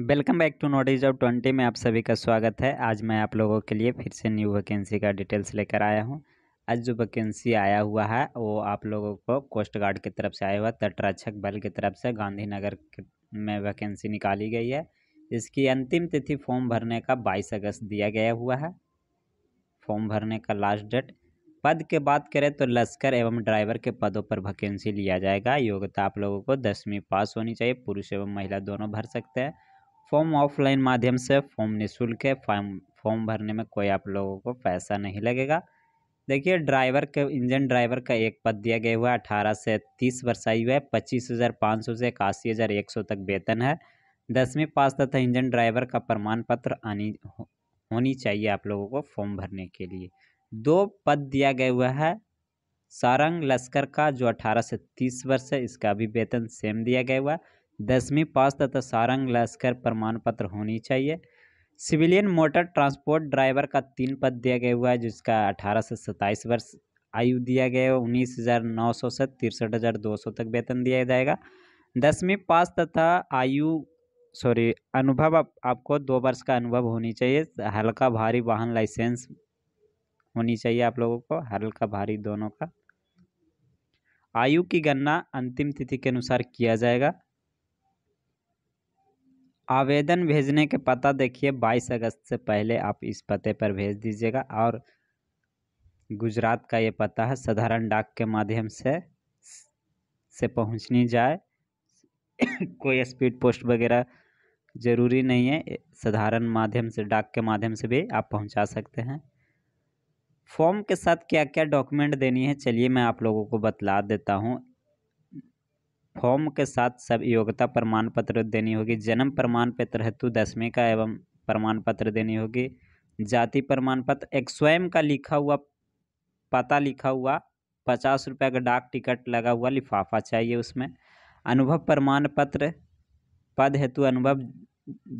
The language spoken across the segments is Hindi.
welcome back to notice of twenty में आप सभी का स्वागत है आज मैं आप लोगों के लिए फिर से न्यू वैकेंसी का डिटेल्स लेकर आया हूं आज जो वैकेंसी आया हुआ है वो आप लोगों को कोस्ट गार्ड की तरफ से आया हुआ तटरक्षक बल की तरफ से गांधीनगर में वैकेंसी निकाली गई है इसकी अंतिम तिथि फॉर्म भरने का बाईस अगस्त दिया गया हुआ है फॉर्म भरने का लास्ट डेट पद के बात करें तो लश्कर एवं ड्राइवर के पदों पर वैकेंसी लिया जाएगा योग्यता आप लोगों को दसवीं पास होनी चाहिए पुरुष एवं महिला दोनों भर सकते हैं फॉर्म ऑफलाइन माध्यम से फॉर्म निःशुल्क है फॉर्म फॉर्म भरने में कोई आप लोगों को पैसा नहीं लगेगा देखिए ड्राइवर के इंजन ड्राइवर का एक पद दिया गया हुआ है अठारह से तीस वर्ष आयु है पच्चीस हज़ार पाँच सौ से इक्यासी हज़ार एक सौ तक वेतन है दसवीं पास तथा इंजन ड्राइवर का प्रमाण पत्र आनी हो, होनी चाहिए आप लोगों को फॉर्म भरने के लिए दो पद दिया गया हुआ है सारंग लश्कर का जो अठारह से तीस वर्ष है इसका भी वेतन सेम दिया गया हुआ है दसवीं पास तथा सारंग लश्कर प्रमाण पत्र होनी चाहिए सिविलियन मोटर ट्रांसपोर्ट ड्राइवर का तीन पद दिया गया हुआ है जिसका अठारह से सत्ताईस वर्ष आयु दिया गया है उन्नीस हज़ार नौ सौ से तिरसठ हज़ार दो सौ तक वेतन दिया जाएगा दसवीं पास तथा आयु सॉरी अनुभव आप, आपको दो वर्ष का अनुभव होनी चाहिए हल्का भारी वाहन लाइसेंस होनी चाहिए आप लोगों को हल्का भारी दोनों का आयु की गणना अंतिम तिथि के अनुसार किया जाएगा आवेदन भेजने के पता देखिए बाईस अगस्त से पहले आप इस पते पर भेज दीजिएगा और गुजरात का ये पता है साधारण डाक के माध्यम से से पहुंचनी जाए कोई स्पीड पोस्ट वगैरह ज़रूरी नहीं है साधारण माध्यम से डाक के माध्यम से भी आप पहुंचा सकते हैं फॉर्म के साथ क्या क्या डॉक्यूमेंट देनी है चलिए मैं आप लोगों को बतला देता हूँ फॉर्म के साथ सब योग्यता प्रमाण पत्र देनी होगी जन्म प्रमाण पत्र हेतु दसवीं का एवं प्रमाण पत्र देनी होगी जाति प्रमाण पत्र एक स्वयं का लिखा हुआ पता लिखा हुआ पचास रुपये का डाक टिकट लगा हुआ लिफाफा चाहिए उसमें अनुभव प्रमाण पत्र पद हेतु अनुभव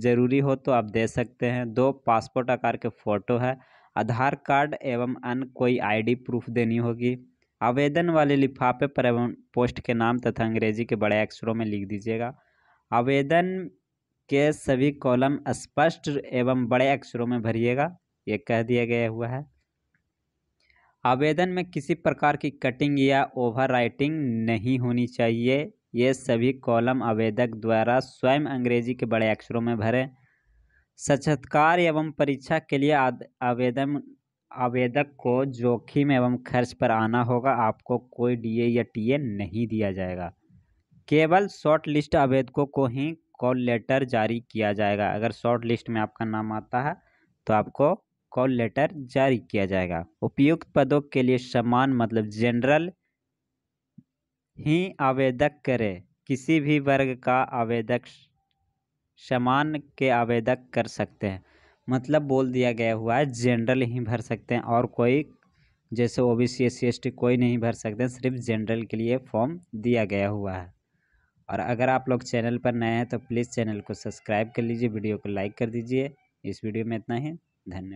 जरूरी हो तो आप दे सकते हैं दो पासपोर्ट आकार के फ़ोटो है आधार कार्ड एवं अन्य कोई आईडी प्रूफ देनी होगी आवेदन वाले लिफाफे पर एवं पोस्ट के नाम तथा अंग्रेजी के बड़े अक्षरों में लिख दीजिएगा आवेदन के सभी कॉलम स्पष्ट एवं बड़े अक्षरों में भरिएगा ये कह दिया गया हुआ है आवेदन में किसी प्रकार की कटिंग या ओवर राइटिंग नहीं होनी चाहिए ये सभी कॉलम आवेदक द्वारा स्वयं अंग्रेजी के बड़े अक्षरों में भरें साक्षात्कार एवं परीक्षा के लिए आवेदन आवेदक को जोखिम एवं खर्च पर आना होगा आपको कोई डीए या टीए नहीं दिया जाएगा केवल शॉर्ट लिस्ट आवेदकों को ही कॉल लेटर जारी किया जाएगा अगर शॉर्ट लिस्ट में आपका नाम आता है तो आपको कॉल लेटर जारी किया जाएगा उपयुक्त पदों के लिए समान मतलब जनरल ही आवेदक करे किसी भी वर्ग का आवेदक समान के आवेदक कर सकते हैं मतलब बोल दिया गया हुआ है जनरल ही भर सकते हैं और कोई जैसे O B C S C S T कोई नहीं भर सकते सिर्फ जनरल के लिए फॉर्म दिया गया हुआ है और अगर आप लोग चैनल पर नए हैं तो प्लीज़ चैनल को सब्सक्राइब कर लीजिए वीडियो को लाइक कर दीजिए इस वीडियो में इतना ही धन्यवाद